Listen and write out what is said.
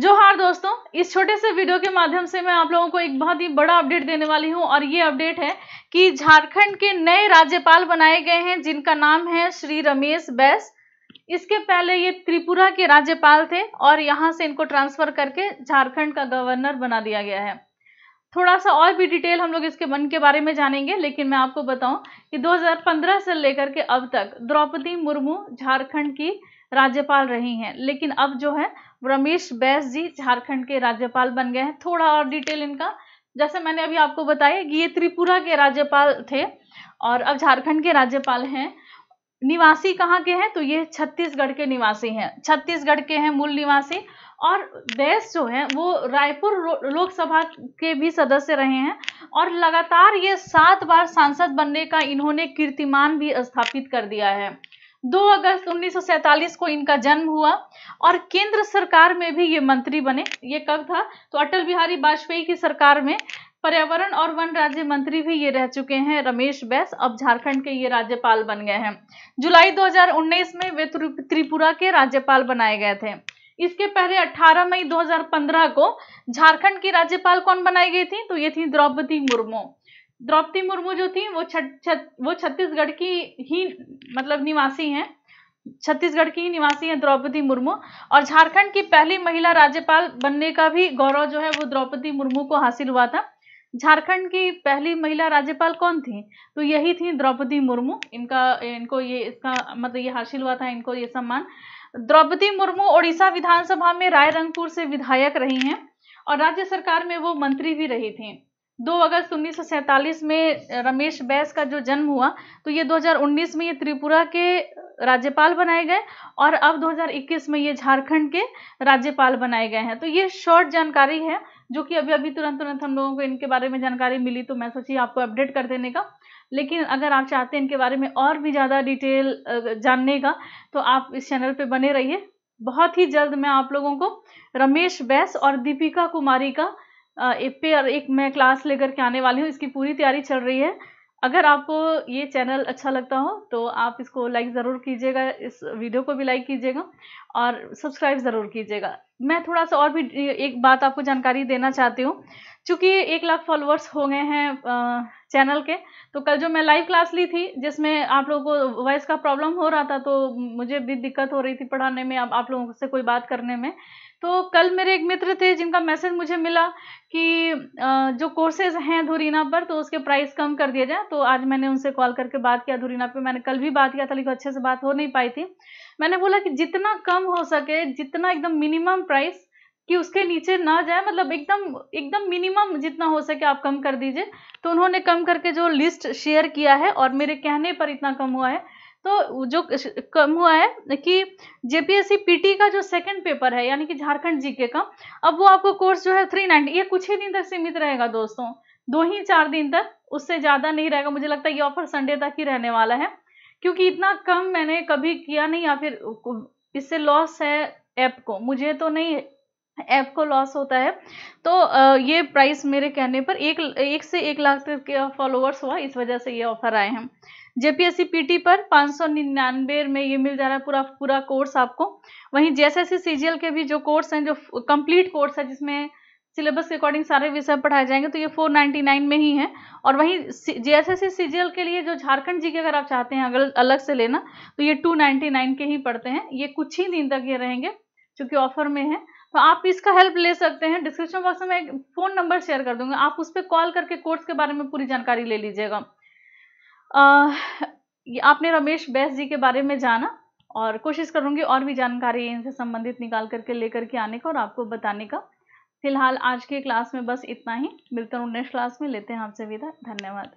जो हार दोस्तों इस छोटे से वीडियो के माध्यम से मैं आप लोगों को एक बहुत ही बड़ा अपडेट देने वाली हूं और ये अपडेट है कि झारखंड के नए राज्यपाल बनाए गए हैं जिनका नाम है श्री रमेश बैस इसके पहले ये त्रिपुरा के राज्यपाल थे और यहाँ से इनको ट्रांसफर करके झारखंड का गवर्नर बना दिया गया है थोड़ा सा और भी डिटेल हम लोग इसके मन के बारे में जानेंगे लेकिन मैं आपको बताऊं कि 2015 से लेकर के अब तक द्रौपदी मुर्मू झारखंड की राज्यपाल रही हैं लेकिन अब जो है रमेश बैस जी झारखंड के राज्यपाल बन गए हैं थोड़ा और डिटेल इनका जैसे मैंने अभी आपको बताया कि ये त्रिपुरा के राज्यपाल थे और अब झारखंड के राज्यपाल हैं निवासी कहाँ के हैं तो ये छत्तीसगढ़ के निवासी हैं छत्तीसगढ़ के हैं मूल निवासी और बैस जो है वो रायपुर लोकसभा के भी सदस्य रहे हैं और लगातार ये सात बार सांसद बनने का इन्होंने कीर्तिमान भी स्थापित कर दिया है 2 अगस्त 1947 को इनका जन्म हुआ और केंद्र सरकार में भी ये मंत्री बने ये कब था तो अटल बिहारी वाजपेयी की सरकार में पर्यावरण और वन राज्य मंत्री भी ये रह चुके हैं रमेश बैस अब झारखंड के ये राज्यपाल बन गए हैं जुलाई 2019 में वे त्रिपुरा के राज्यपाल बनाए गए थे इसके पहले 18 मई 2015 को झारखंड की राज्यपाल कौन बनाई गई थी तो ये थी द्रौपदी मुर्मू द्रौपदी मुर्मू जो थी वो छत छत वो छत्तीसगढ़ की ही मतलब निवासी हैं छत्तीसगढ़ की ही निवासी हैं द्रौपदी मुर्मू और झारखंड की पहली महिला राज्यपाल बनने का भी गौरव जो है वो द्रौपदी मुर्मू को हासिल हुआ था झारखंड की पहली महिला राज्यपाल कौन थी तो यही थी द्रौपदी मुर्मू इनका इनको ये इसका मतलब ये हासिल हुआ था इनको ये सम्मान द्रौपदी मुर्मू ओडिशा विधानसभा में रायरंगपुर से विधायक रही हैं और राज्य सरकार में वो मंत्री भी रही थी दो अगस्त उन्नीस में रमेश बैस का जो जन्म हुआ तो ये 2019 में ये त्रिपुरा के राज्यपाल बनाए गए और अब 2021 में ये झारखंड के राज्यपाल बनाए गए हैं तो ये शॉर्ट जानकारी है जो कि अभी अभी तुरंत तुरंत हम लोगों को इनके बारे में जानकारी मिली तो मैं सोची आपको अपडेट कर देने का लेकिन अगर आप चाहते हैं इनके बारे में और भी ज़्यादा डिटेल जानने का तो आप इस चैनल पर बने रहिए बहुत ही जल्द मैं आप लोगों को रमेश बैस और दीपिका कुमारी का पे एक मैं क्लास लेकर के आने वाली हूँ इसकी पूरी तैयारी चल रही है अगर आपको ये चैनल अच्छा लगता हो तो आप इसको लाइक ज़रूर कीजिएगा इस वीडियो को भी लाइक कीजिएगा और सब्सक्राइब ज़रूर कीजिएगा मैं थोड़ा सा और भी एक बात आपको जानकारी देना चाहती हूँ चूँकि एक लाख फॉलोअर्स हो गए हैं चैनल के तो कल जो मैं लाइव क्लास ली थी जिसमें आप लोगों को वॉइस का प्रॉब्लम हो रहा था तो मुझे भी दिक्कत हो रही थी पढ़ाने में आप, आप लोगों से कोई बात करने में तो कल मेरे एक मित्र थे जिनका मैसेज मुझे मिला कि जो कोर्सेज हैं धुरीना पर तो उसके प्राइस कम कर दिए जाए तो आज मैंने उनसे कॉल करके बात किया धुरीना पे मैंने कल भी बात किया था लेकिन अच्छे से बात हो नहीं पाई थी मैंने बोला कि जितना कम हो सके जितना एकदम मिनिमम प्राइस कि उसके नीचे ना जाए मतलब एकदम एकदम मिनिमम जितना हो सके आप कम कर दीजिए तो उन्होंने कम करके जो लिस्ट शेयर किया है और मेरे कहने पर इतना कम हुआ है तो जो कम हुआ है कि जेपीएससी पीटी का जो सेकंड पेपर है यानी कि झारखंड जीके का अब वो आपको कोर्स जो है थ्री नाइनटी ये कुछ ही दिन तक सीमित रहेगा दोस्तों दो ही चार दिन तक उससे ज़्यादा नहीं रहेगा मुझे लगता है ये ऑफर संडे तक ही रहने वाला है क्योंकि इतना कम मैंने कभी किया नहीं या फिर इससे लॉस है ऐप को मुझे तो नहीं ऐप को लॉस होता है तो ये प्राइस मेरे कहने पर एक एक से एक लाख तक के फॉलोअर्स हुआ इस वजह से ये ऑफर आए हैं जेपीएससी पीटी पर पाँच सौ निन्यानवे में ये मिल जा रहा है पूरा पूरा कोर्स आपको वहीं जैसे सी सीजीएल के भी जो कोर्स हैं जो कंप्लीट कोर्स है जिसमें सिलेबस के अकॉर्डिंग सारे विषय पढ़ाए जाएंगे तो ये 499 में ही है और वहीं जे एस एस के लिए जो झारखंड जी के अगर आप चाहते हैं अगर अलग से लेना तो ये 299 के ही पढ़ते हैं ये कुछ ही दिन तक ये रहेंगे क्योंकि ऑफर में है तो आप इसका हेल्प ले सकते हैं डिस्क्रिप्शन बॉक्स में एक फ़ोन नंबर शेयर कर दूंगा आप उस पर कॉल करके कोर्स के बारे में पूरी जानकारी ले लीजिएगा आपने रमेश बैस जी के बारे में जाना और कोशिश करूंगी और भी जानकारी इनसे संबंधित निकाल करके लेकर के आने का और आपको बताने का फिलहाल आज के क्लास में बस इतना ही मिलते हूँ नेक्स्ट क्लास में लेते हैं आपसे विदा धन्यवाद